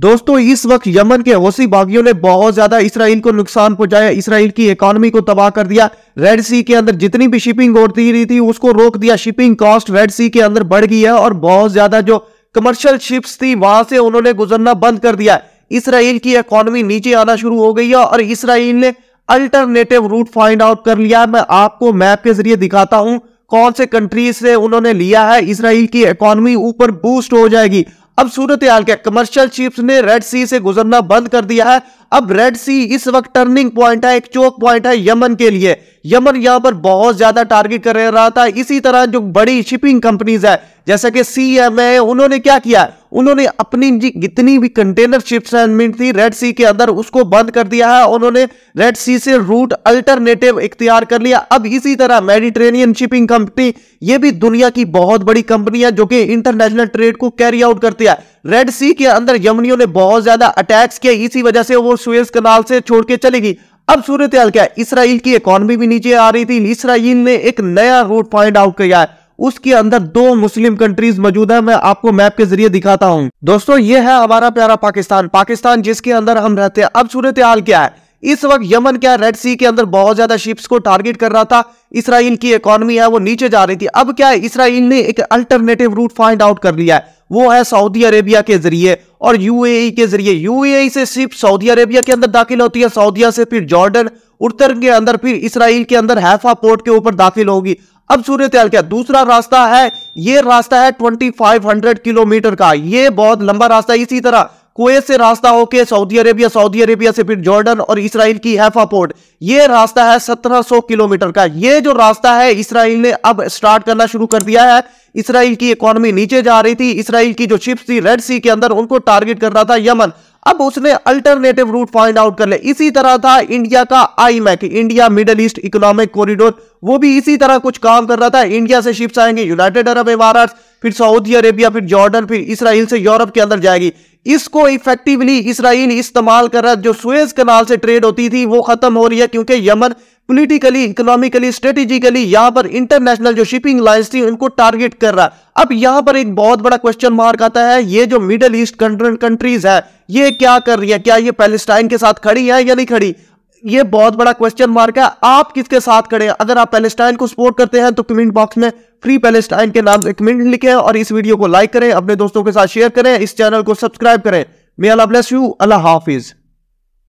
दोस्तों इस वक्त यमन के हौसी बागियों ने बहुत ज्यादा इसराइल को नुकसान पहुंचाया इसराइल की इकोनॉमी को तबाह कर दिया रेड सी के अंदर जितनी भी शिपिंग होती रही थी उसको रोक दिया शिपिंग कॉस्ट रेड सी के अंदर बढ़ गई है और बहुत ज्यादा जो कमर्शियल शिप्स थी वहां से उन्होंने गुजरना बंद कर दिया इसराइल की इकोनॉमी नीचे आना शुरू हो गई है और इसराइल ने अल्टरनेटिव रूट फाइंड आउट कर लिया मैं आपको मैप के जरिए दिखाता हूं कौन से कंट्रीज से उन्होंने लिया है इसराइल की इकोनॉमी ऊपर बूस्ट हो जाएगी अब सूरत हाल क्या कमर्शियल शिप्स ने रेड सी से गुजरना बंद कर दिया है अब रेड सी इस वक्त टर्निंग पॉइंट है एक चौक पॉइंट है यमन के लिए यमन यहां पर बहुत ज्यादा टारगेट कर रहा था इसी तरह जो बड़ी शिपिंग कंपनीज है जैसे कि सी एम है उन्होंने क्या किया उन्होंने अपनी जितनी भी कंटेनर शिप्स थी रेड सी के अंदर उसको बंद कर दिया है उन्होंने रेड सी से रूट अल्टरनेटिव इख्तियार कर लिया अब इसी तरह मेडिट्रेनियन शिपिंग कंपनी ये भी दुनिया की बहुत बड़ी कंपनी है जो कि इंटरनेशनल ट्रेड को कैरी आउट करती है रेड सी के अंदर यमनियों ने बहुत ज्यादा अटैक्स किया इसी वजह से वो सुज कनाल से छोड़ के चलेगी गई अब सूरत हाल क्या इसराइल की इकोनॉमी भी नीचे आ रही थी इसराइल ने एक नया रूट पॉइंट आउट किया है उसके अंदर दो मुस्लिम कंट्रीज मौजूद है मैं आपको मैप के जरिए दिखाता हूँ दोस्तों ये है हमारा प्यारा पाकिस्तान पाकिस्तान जिसके अंदर हम रहते हैं अब सूरत हाल क्या है इस वक्त यमन क्या रेड सी के अंदर बहुत ज्यादा शिप्स को टारगेट कर रहा था इसराइल की इकोनॉमी है वो नीचे जा रही थी अब क्या है इसराइल ने एक अल्टरनेटिव रूट फाइंड आउट कर लिया है वो है सऊदी अरेबिया के जरिए और यूएई e के जरिए यूएई e से सिर्फ सऊदी अरेबिया के अंदर दाखिल होती है सऊदिया से फिर जॉर्डन उत्तर के अंदर फिर इसराइल के अंदर हैफा पोर्ट के ऊपर दाखिल होगी अब सूर्य त्याल क्या दूसरा रास्ता है ये रास्ता है 2500 किलोमीटर का ये बहुत लंबा रास्ता है इसी तरह कुएत से रास्ता होके सऊदी अरेबिया सऊदी अरेबिया से फिर जॉर्डन और इसराइल की हैफा पोर्ट ये रास्ता है 1700 किलोमीटर का ये जो रास्ता है इसराइल ने अब स्टार्ट करना शुरू कर दिया है इसराइल की इकोनॉमी नीचे जा रही थी इसराइल की जो शिप्स थी रेड सी के अंदर उनको टारगेट कर रहा था यमन अब उसने अल्टरनेटिव रूट फाइंड आउट कर ले इसी तरह था इंडिया का IMEC India Middle East economic corridor वो भी इसी तरह कुछ काम कर रहा था इंडिया से शिप्स आएंगे यूनाइटेड अरब इमारात फिर सऊदी अरेबिया फिर जॉर्डन फिर इसराइल से यूरोप के अंदर जाएगी इसको इफेक्टिवली इसराइल इस्तेमाल कर रहा है जो सुएज कनाल से ट्रेड होती थी वो खत्म हो रही है क्योंकि यमन पॉलिटिकली इकोनॉमिकली स्ट्रेटेजिकली यहां पर इंटरनेशनल जो शिपिंग लाइन्स थी उनको टारगेट कर रहा अब यहां पर एक बहुत बड़ा क्वेश्चन मार्क आता है ये जो मिडल ईस्ट कंट्रीज है ये क्या कर रही है क्या ये पैलेस्टाइन के साथ खड़ी है या नहीं खड़ी ये बहुत बड़ा क्वेश्चन मार्क है आप किसके साथ खड़े हैं अगर आप पैलेस्टाइन को सपोर्ट करते हैं तो कमेंट बॉक्स में फ्री पैलेस्टाइन के नाम से कमेंट लिखें और इस वीडियो को लाइक करें अपने दोस्तों के साथ शेयर करें इस चैनल को सब्सक्राइब करें मे अल्लाह ब्लेस यू अल्लाह हाफिज़